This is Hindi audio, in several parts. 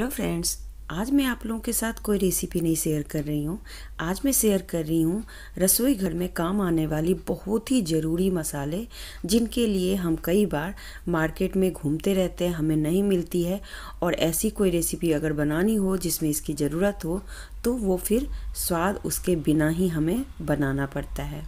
हेलो फ्रेंड्स आज मैं आप लोगों के साथ कोई रेसिपी नहीं शेयर कर रही हूँ आज मैं शेयर कर रही हूँ रसोई घर में काम आने वाली बहुत ही ज़रूरी मसाले जिनके लिए हम कई बार मार्केट में घूमते रहते हैं हमें नहीं मिलती है और ऐसी कोई रेसिपी अगर बनानी हो जिसमें इसकी ज़रूरत हो तो वो फिर स्वाद उसके बिना ही हमें बनाना पड़ता है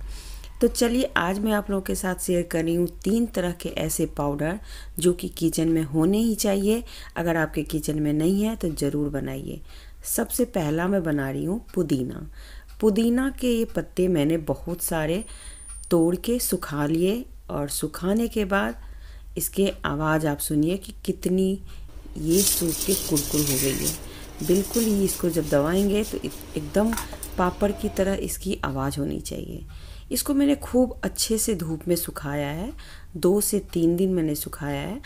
तो चलिए आज मैं आप लोगों के साथ शेयर कर रही हूँ तीन तरह के ऐसे पाउडर जो कि किचन में होने ही चाहिए अगर आपके किचन में नहीं है तो ज़रूर बनाइए सबसे पहला मैं बना रही हूँ पुदीना पुदीना के ये पत्ते मैंने बहुत सारे तोड़ के सुखा लिए और सुखाने के बाद इसके आवाज़ आप सुनिए कि कितनी ये सूख के कुरकुर हो गई है बिल्कुल ही इसको जब दबाएंगे तो एकदम पापड़ की तरह इसकी आवाज़ होनी चाहिए इसको मैंने खूब अच्छे से धूप में सुखाया है दो से तीन दिन मैंने सुखाया है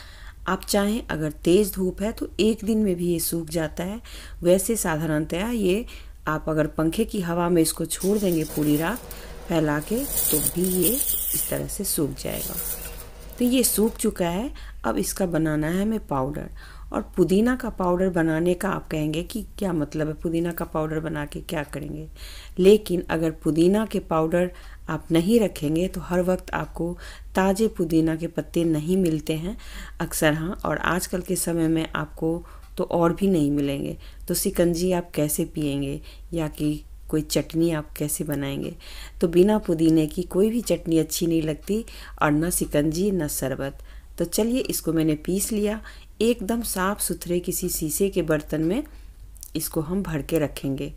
आप चाहें अगर तेज़ धूप है तो एक दिन में भी ये सूख जाता है वैसे साधारणतया ये आप अगर पंखे की हवा में इसको छोड़ देंगे पूरी रात फैला के तो भी ये इस तरह से सूख जाएगा तो ये सूख चुका है अब इसका बनाना है हमें पाउडर और पुदीना का पाउडर बनाने का आप कहेंगे कि क्या मतलब है पुदीना का पाउडर बना के क्या करेंगे लेकिन अगर पुदीना के पाउडर आप नहीं रखेंगे तो हर वक्त आपको ताज़े पुदीना के पत्ते नहीं मिलते हैं अक्सर हाँ और आजकल के समय में आपको तो और भी नहीं मिलेंगे तो सिकंजी आप कैसे पिएंगे या कि कोई चटनी आप कैसे बनाएंगे तो बिना पुदीने की कोई भी चटनी अच्छी नहीं लगती और ना सिकंजी ना शरबत तो चलिए इसको मैंने पीस लिया एकदम साफ़ सुथरे किसी शीशे के बर्तन में इसको हम भर के रखेंगे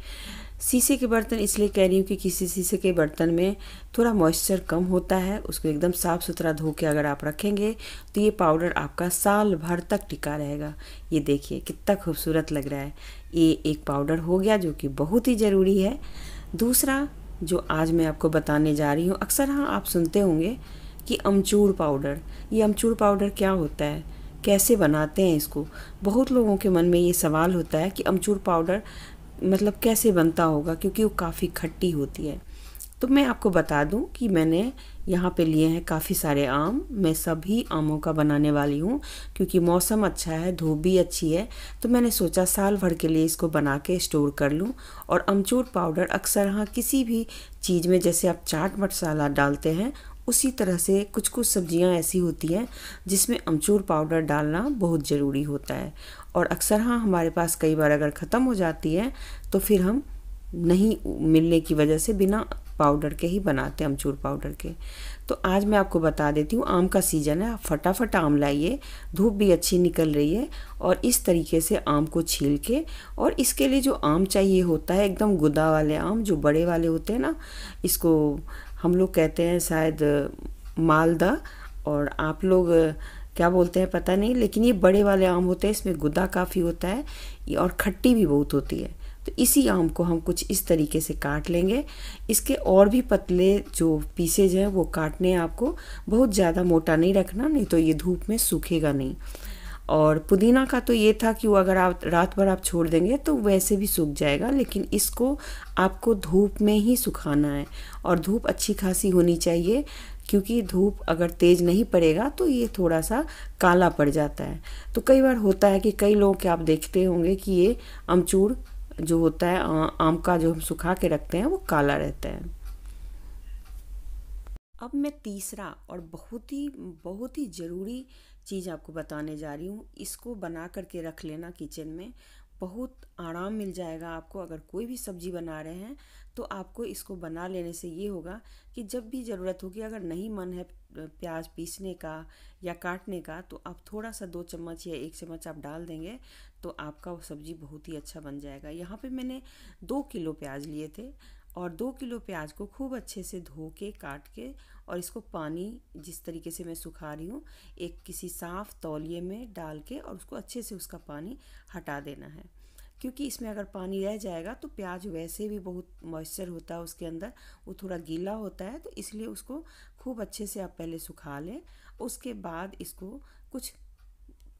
शीशे के बर्तन इसलिए कह रही हूँ कि किसी शीशे के बर्तन में थोड़ा मॉइस्चर कम होता है उसको एकदम साफ़ सुथरा धो के अगर आप रखेंगे तो ये पाउडर आपका साल भर तक टिका रहेगा ये देखिए कितना खूबसूरत लग रहा है ये एक पाउडर हो गया जो कि बहुत ही ज़रूरी है दूसरा जो आज मैं आपको बताने जा रही हूँ अक्सर हाँ आप सुनते होंगे कि अमचूर पाउडर ये अमचूर पाउडर क्या होता है कैसे बनाते हैं इसको बहुत लोगों के मन में ये सवाल होता है कि अमचूर पाउडर मतलब कैसे बनता होगा क्योंकि वो काफ़ी खट्टी होती है तो मैं आपको बता दूं कि मैंने यहाँ पे लिए हैं काफ़ी सारे आम मैं सभी आमों का बनाने वाली हूँ क्योंकि मौसम अच्छा है धूप भी अच्छी है तो मैंने सोचा साल भर के लिए इसको बना के स्टोर कर लूँ और अमचूर पाउडर अक्सर हाँ किसी भी चीज़ में जैसे आप चाट मसाला डालते हैं उसी तरह से कुछ कुछ सब्जियां ऐसी होती हैं जिसमें अमचूर पाउडर डालना बहुत ज़रूरी होता है और अक्सर हाँ हमारे पास कई बार अगर ख़त्म हो जाती है तो फिर हम नहीं मिलने की वजह से बिना पाउडर के ही बनाते हैं अमचूर पाउडर के तो आज मैं आपको बता देती हूँ आम का सीज़न है आप फटाफट आम लाइए धूप भी अच्छी निकल रही है और इस तरीके से आम को छील के और इसके लिए जो आम चाहिए होता है एकदम गुदा वाले आम जो बड़े वाले होते हैं ना इसको हम लोग कहते हैं शायद मालदा और आप लोग क्या बोलते हैं पता नहीं लेकिन ये बड़े वाले आम होते हैं इसमें गुदा काफ़ी होता है और खट्टी भी बहुत होती है तो इसी आम को हम कुछ इस तरीके से काट लेंगे इसके और भी पतले जो पीसेज हैं वो काटने आपको बहुत ज़्यादा मोटा नहीं रखना नहीं तो ये धूप में सूखेगा नहीं और पुदीना का तो ये था कि वो अगर आप रात भर आप छोड़ देंगे तो वैसे भी सूख जाएगा लेकिन इसको आपको धूप में ही सुखाना है और धूप अच्छी खासी होनी चाहिए क्योंकि धूप अगर तेज़ नहीं पड़ेगा तो ये थोड़ा सा काला पड़ जाता है तो कई बार होता है कि कई लोगों के आप देखते होंगे कि ये अमचूर जो होता है आम का जो हम सुखा के रखते हैं वो काला रहता है अब मैं तीसरा और बहुत ही बहुत ही ज़रूरी चीज़ आपको बताने जा रही हूँ इसको बना करके रख लेना किचन में बहुत आराम मिल जाएगा आपको अगर कोई भी सब्जी बना रहे हैं तो आपको इसको बना लेने से ये होगा कि जब भी ज़रूरत होगी अगर नहीं मन है प्याज पीसने का या काटने का तो आप थोड़ा सा दो चम्मच या एक चम्मच आप डाल देंगे तो आपका वो सब्ज़ी बहुत ही अच्छा बन जाएगा यहाँ पे मैंने दो किलो प्याज लिए थे और दो किलो प्याज को खूब अच्छे से धो के काट के और इसको पानी जिस तरीके से मैं सुखा रही हूँ एक किसी साफ़ तौलिए में डाल के और उसको अच्छे से उसका पानी हटा देना है क्योंकि इसमें अगर पानी रह जाएगा तो प्याज वैसे भी बहुत मॉइस्चर होता है उसके अंदर वो थोड़ा गीला होता है तो इसलिए उसको खूब अच्छे से आप पहले सुखा लें उसके बाद इसको कुछ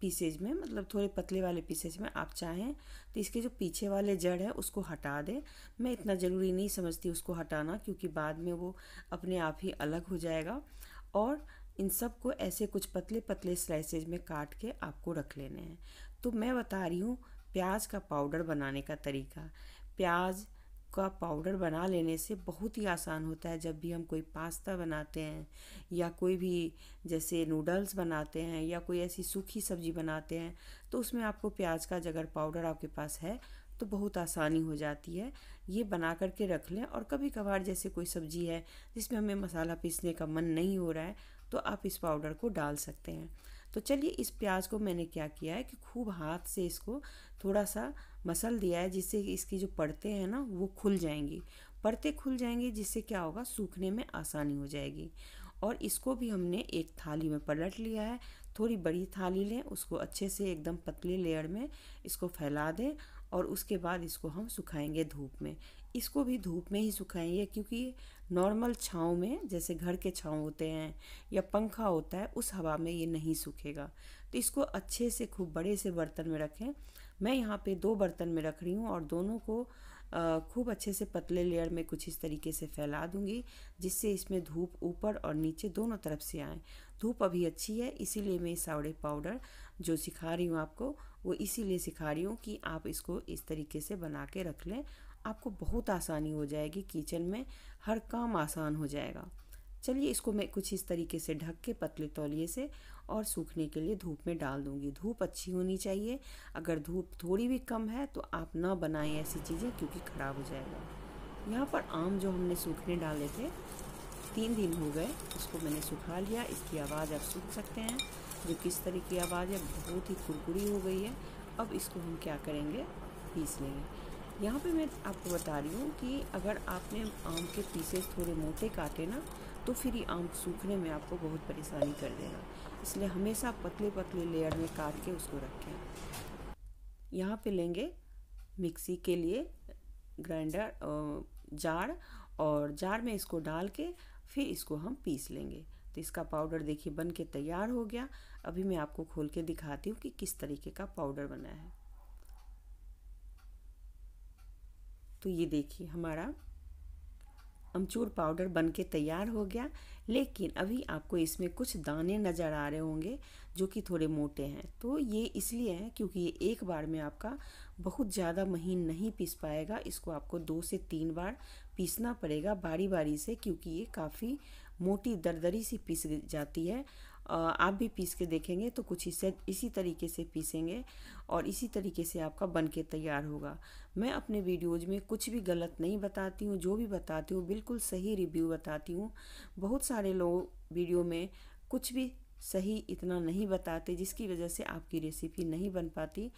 पीसेज में मतलब थोड़े पतले वाले पीसेज में आप चाहें तो इसके जो पीछे वाले जड़ है उसको हटा दें मैं इतना ज़रूरी नहीं समझती उसको हटाना क्योंकि बाद में वो अपने आप ही अलग हो जाएगा और इन सब को ऐसे कुछ पतले पतले स्लाइसेज में काट के आपको रख लेने हैं तो मैं बता रही हूँ प्याज का पाउडर बनाने का तरीका प्याज का पाउडर बना लेने से बहुत ही आसान होता है जब भी हम कोई पास्ता बनाते हैं या कोई भी जैसे नूडल्स बनाते हैं या कोई ऐसी सूखी सब्जी बनाते हैं तो उसमें आपको प्याज का जगर पाउडर आपके पास है तो बहुत आसानी हो जाती है ये बना करके रख लें और कभी कभार जैसे कोई सब्जी है जिसमें हमें मसाला पीसने का मन नहीं हो रहा है तो आप इस पाउडर को डाल सकते हैं तो चलिए इस प्याज को मैंने क्या किया है कि खूब हाथ से इसको थोड़ा सा मसल दिया है जिससे इसकी जो पड़ते हैं ना वो खुल जाएंगी पड़ते खुल जाएंगी जिससे क्या होगा सूखने में आसानी हो जाएगी और इसको भी हमने एक थाली में पलट लिया है थोड़ी बड़ी थाली लें उसको अच्छे से एकदम पतली लेयर में इसको फैला दें और उसके बाद इसको हम सुखाएंगे धूप में इसको भी धूप में ही सुखाइए क्योंकि नॉर्मल छाँव में जैसे घर के छाँव होते हैं या पंखा होता है उस हवा में ये नहीं सूखेगा तो इसको अच्छे से खूब बड़े से बर्तन में रखें मैं यहाँ पे दो बर्तन में रख रही हूँ और दोनों को खूब अच्छे से पतले लेयर में कुछ इस तरीके से फैला दूँगी जिससे इसमें धूप ऊपर और नीचे दोनों तरफ से आए धूप अभी अच्छी है इसीलिए मैं सावड़े पाउडर जो सिखा रही हूँ आपको वो इसीलिए सिखा रही हूँ कि आप इसको इस तरीके से बना के रख लें आपको बहुत आसानी हो जाएगी किचन में हर काम आसान हो जाएगा चलिए इसको मैं कुछ इस तरीके से ढक के पतले तौलिए से और सूखने के लिए धूप में डाल दूंगी धूप अच्छी होनी चाहिए अगर धूप थोड़ी भी कम है तो आप ना बनाएं ऐसी चीज़ें क्योंकि ख़राब हो जाएगा यहाँ पर आम जो हमने सूखने डाले थे तीन दिन हो गए उसको मैंने सुखा लिया इसकी आवाज़ आप सूख सकते हैं जो किस तरह की आवाज़ है बहुत ही कुरकुरी हो गई है अब इसको हम क्या करेंगे पीस लेंगे यहाँ पे मैं आपको बता रही हूँ कि अगर आपने आम के पीसेस थोड़े मोटे काटे ना तो फिर ये आम सूखने में आपको बहुत परेशानी कर देगा इसलिए हमेशा पतले पतले लेयर में काट के उसको रखें यहाँ पे लेंगे मिक्सी के लिए ग्राइंडर जार और जार में इसको डाल के फिर इसको हम पीस लेंगे तो इसका पाउडर देखिए बन के तैयार हो गया अभी मैं आपको खोल के दिखाती हूँ कि किस तरीके का पाउडर बना है तो ये देखिए हमारा अमचूर पाउडर बन के तैयार हो गया लेकिन अभी आपको इसमें कुछ दाने नज़र आ रहे होंगे जो कि थोड़े मोटे हैं तो ये इसलिए है क्योंकि ये एक बार में आपका बहुत ज़्यादा महीन नहीं पीस पाएगा इसको आपको दो से तीन बार पीसना पड़ेगा बारी बारी से क्योंकि ये काफ़ी मोटी दरदरी सी पीस जाती है आप भी पीस के देखेंगे तो कुछ इसे इसी तरीके से पीसेंगे और इसी तरीके से आपका बन के तैयार होगा मैं अपने वीडियोज में कुछ भी गलत नहीं बताती हूँ जो भी बताती हूँ बिल्कुल सही रिव्यू बताती हूँ बहुत सारे लोग वीडियो में कुछ भी सही इतना नहीं बताते जिसकी वजह से आपकी रेसिपी नहीं बन पाती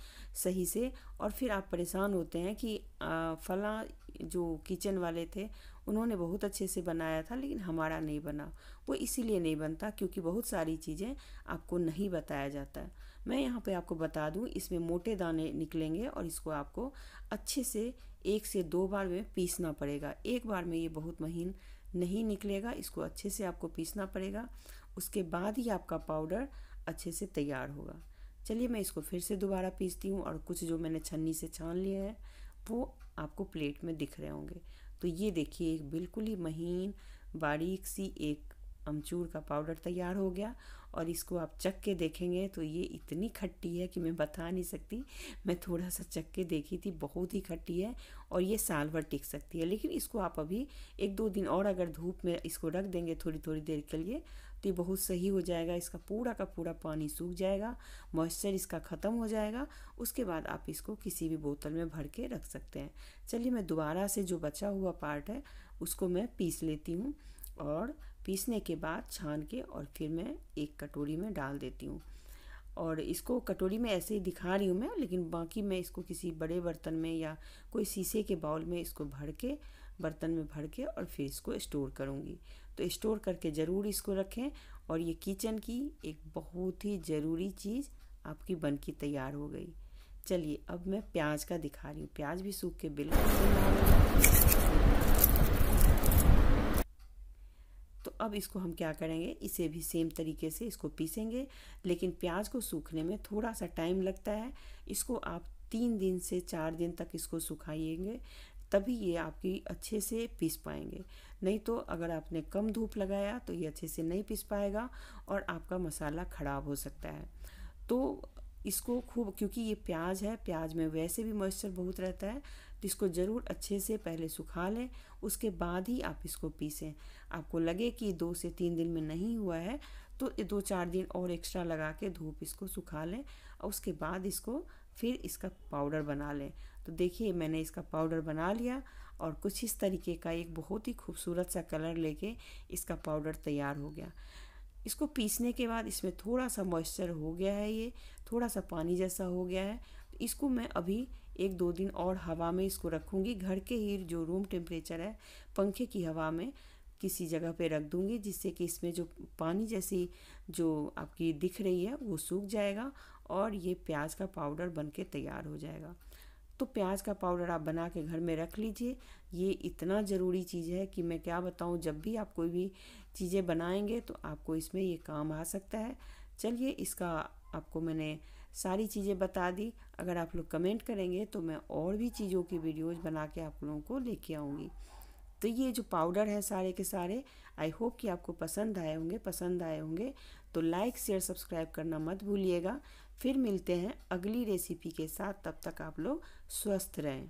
सही से और फिर आप परेशान होते हैं कि फ़ला जो किचन वाले थे उन्होंने बहुत अच्छे से बनाया था लेकिन हमारा नहीं बना वो इसीलिए नहीं बनता क्योंकि बहुत सारी चीज़ें आपको नहीं बताया जाता है मैं यहाँ पे आपको बता दूँ इसमें मोटे दाने निकलेंगे और इसको आपको अच्छे से एक से दो बार में पीसना पड़ेगा एक बार में ये बहुत महीन नहीं निकलेगा इसको अच्छे से आपको पीसना पड़ेगा उसके बाद ही आपका पाउडर अच्छे से तैयार होगा चलिए मैं इसको फिर से दोबारा पीसती हूँ और कुछ जो मैंने छन्नी से छान लिए हैं वो आपको प्लेट में दिख रहे होंगे तो ये देखिए एक बिल्कुल ही महीन बारीक सी एक अमचूर का पाउडर तैयार हो गया और इसको आप चक के देखेंगे तो ये इतनी खट्टी है कि मैं बता नहीं सकती मैं थोड़ा सा चक के देखी थी बहुत ही खट्टी है और ये साल भर टिक सकती है लेकिन इसको आप अभी एक दो दिन और अगर धूप में इसको रख देंगे थोड़ी थोड़ी देर के लिए तो ये बहुत सही हो जाएगा इसका पूरा का पूरा पानी सूख जाएगा मॉइस्चर इसका ख़त्म हो जाएगा उसके बाद आप इसको किसी भी बोतल में भर के रख सकते हैं चलिए मैं दोबारा से जो बचा हुआ पार्ट है उसको मैं पीस लेती हूँ और पीसने के बाद छान के और फिर मैं एक कटोरी में डाल देती हूँ और इसको कटोरी में ऐसे ही दिखा रही हूँ मैं लेकिन बाकी मैं इसको किसी बड़े बर्तन में या कोई शीशे के बाउल में इसको भर के बर्तन में भर के और फिर इसको स्टोर करूँगी तो स्टोर करके ज़रूर इसको रखें और ये किचन की एक बहुत ही ज़रूरी चीज़ आपकी बन की तैयार हो गई चलिए अब मैं प्याज का दिखा रही हूँ प्याज भी सूख के बिल्कुल अब इसको हम क्या करेंगे इसे भी सेम तरीके से इसको पीसेंगे लेकिन प्याज को सूखने में थोड़ा सा टाइम लगता है इसको आप तीन दिन से चार दिन तक इसको सुखाइएंगे तभी ये आपकी अच्छे से पीस पाएंगे नहीं तो अगर आपने कम धूप लगाया तो ये अच्छे से नहीं पीस पाएगा और आपका मसाला ख़राब हो सकता है तो इसको खूब क्योंकि ये प्याज है प्याज में वैसे भी मॉइस्चर बहुत रहता है तो इसको ज़रूर अच्छे से पहले सुखा लें उसके बाद ही आप इसको पीसें आपको लगे कि दो से तीन दिन में नहीं हुआ है तो दो चार दिन और एक्स्ट्रा लगा के धूप इसको सुखा लें और उसके बाद इसको फिर इसका पाउडर बना लें तो देखिए मैंने इसका पाउडर बना लिया और कुछ इस तरीके का एक बहुत ही खूबसूरत सा कलर लेके इसका पाउडर तैयार हो गया इसको पीसने के बाद इसमें थोड़ा सा मॉइस्चर हो गया है ये थोड़ा सा पानी जैसा हो गया है तो इसको मैं अभी एक दो दिन और हवा में इसको रखूँगी घर के ही जो रूम टेम्परेचर है पंखे की हवा में किसी जगह पे रख दूँगी जिससे कि इसमें जो पानी जैसी जो आपकी दिख रही है वो सूख जाएगा और ये प्याज का पाउडर बन के तैयार हो जाएगा तो प्याज का पाउडर आप बना के घर में रख लीजिए ये इतना ज़रूरी चीज़ है कि मैं क्या बताऊँ जब भी आप कोई भी चीज़ें बनाएंगे तो आपको इसमें ये काम आ सकता है चलिए इसका आपको मैंने सारी चीज़ें बता दी अगर आप लोग कमेंट करेंगे तो मैं और भी चीज़ों की वीडियोस बना के आप लोगों को लेके आऊँगी तो ये जो पाउडर है सारे के सारे आई होप कि आपको पसंद आए होंगे पसंद आए होंगे तो लाइक शेयर सब्सक्राइब करना मत भूलिएगा फिर मिलते हैं अगली रेसिपी के साथ तब तक आप लोग स्वस्थ रहें